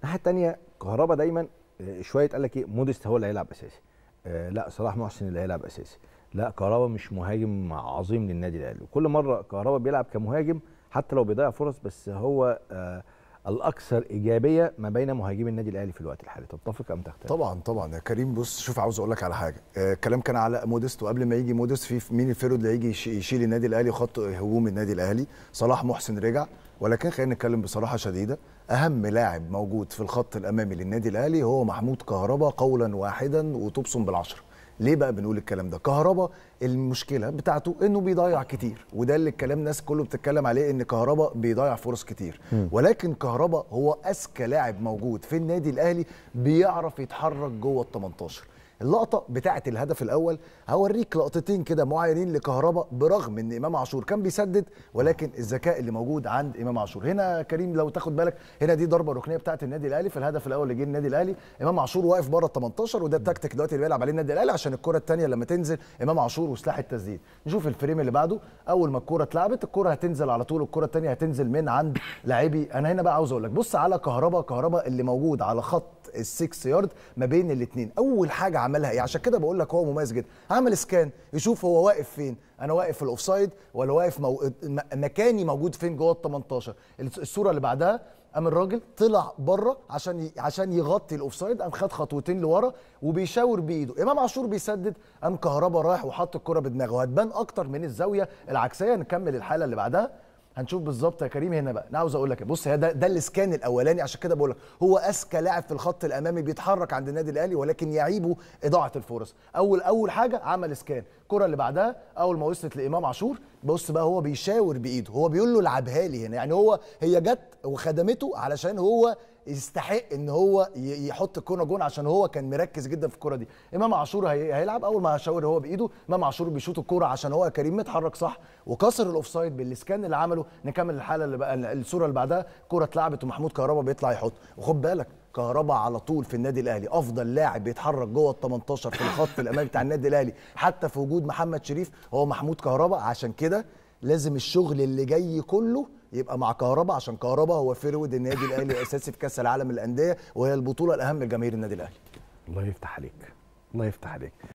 الناحيه الثانيه كهربا دايما آه، شويه قال لك ايه موديست هو اللي هيلعب اساسي آه، لا صلاح محسن اللي هيلعب اساسي لا كهربا مش مهاجم عظيم للنادي الاهلي وكل مره كهربا بيلعب كمهاجم حتى لو بيضيع فرص بس هو آه الاكثر ايجابيه ما بين مهاجمي النادي الاهلي في الوقت الحالي تتفق ام تختلف طبعا طبعا يا كريم بص شوف عاوز اقول لك على حاجه آه، الكلام كان على موديست وقبل ما يجي موديست في مين الفيرود اللي هيجي يشيل النادي الاهلي خط هجوم النادي الاهلي صلاح محسن رجع ولكن خلينا نتكلم بصراحه شديده اهم لاعب موجود في الخط الامامي للنادي الاهلي هو محمود كهربا قولا واحدا وتبصم بالعشره ليه بقى بنقول الكلام ده كهربا المشكله بتاعته انه بيضيع كتير وده اللي الكلام الناس كله بتتكلم عليه ان كهربا بيضيع فرص كتير م. ولكن كهربا هو اذكى لاعب موجود في النادي الاهلي بيعرف يتحرك جوه ال 18 اللقطه بتاعه الهدف الاول هوريك لقطتين كده معينين لكهربا برغم ان امام عاشور كان بيسدد ولكن الذكاء اللي موجود عند امام عاشور هنا كريم لو تاخد بالك هنا دي ضربه ركنيه بتاعه النادي الاهلي في الهدف الاول اللي جه النادي الاهلي امام عاشور واقف بره ال 18 وده التكتيك دلوقتي اللي بيلعب عليه النادي الاهلي عشان الكره الثانيه لما تنزل امام عاشور وسلاح التسديد نشوف الفريم اللي بعده اول ما الكره اتلعبت الكره هتنزل على طول الكره الثانيه هتنزل من عند لاعبي انا هنا بقى عاوز اقول لك بص على كهربا كهربا اللي موجود على خط ال 6 يارد ما بين الاثنين اول حاجه عملها ايه عشان كده بقول لك هو مميز جدا عمل سكان يشوف هو واقف فين انا واقف في الاوفسايد ولا واقف مو... مكاني موجود فين جوه ال 18 الصوره اللي بعدها قام الراجل طلع بره عشان ي... عشان يغطي الاوفسايد قام خد خطوتين لورا وبيشاور بايده امام عاشور بيسدد قام كهربا رايح وحط الكره بدماغه هتبان اكتر من الزاويه العكسيه نكمل الحاله اللي بعدها هنشوف بالظبط يا كريم هنا بقى انا عاوز اقول لك بص ده, ده الاسكان الاولاني عشان كده بقول لك هو اذكى لاعب في الخط الامامي بيتحرك عند النادي الاهلي ولكن يعيبه اضاعه الفرص اول اول حاجه عمل اسكان الكره اللي بعدها اول ما وصلت لامام عاشور بص بقى هو بيشاور بايده هو بيقول له العبها لي هنا يعني هو هي جت وخدمته علشان هو يستحق ان هو يحط الكوره جون عشان هو كان مركز جدا في الكوره دي امام عاشور هيلعب اول ما شاور هو بايده امام عاشور بيشوط الكوره عشان هو كريم متحرك صح وكسر الاوفسايد بالسكان اللي عمله نكمل الحاله اللي بقى الصوره اللي بعدها كوره اتلعبت ومحمود كهربا بيطلع يحط وخد بالك كهربا على طول في النادي الاهلي افضل لاعب بيتحرك جوه ال 18 في الخط الامامي بتاع النادي الاهلي حتى في وجود محمد شريف هو محمود كهربا عشان كده لازم الشغل اللي جاي كله يبقى مع كهربا عشان كهربا هو فرود النادي الاهلي الاساسي في كاس العالم للانديه وهي البطوله الاهم لجماهير النادي الاهلي الله يفتح عليك الله يفتح عليك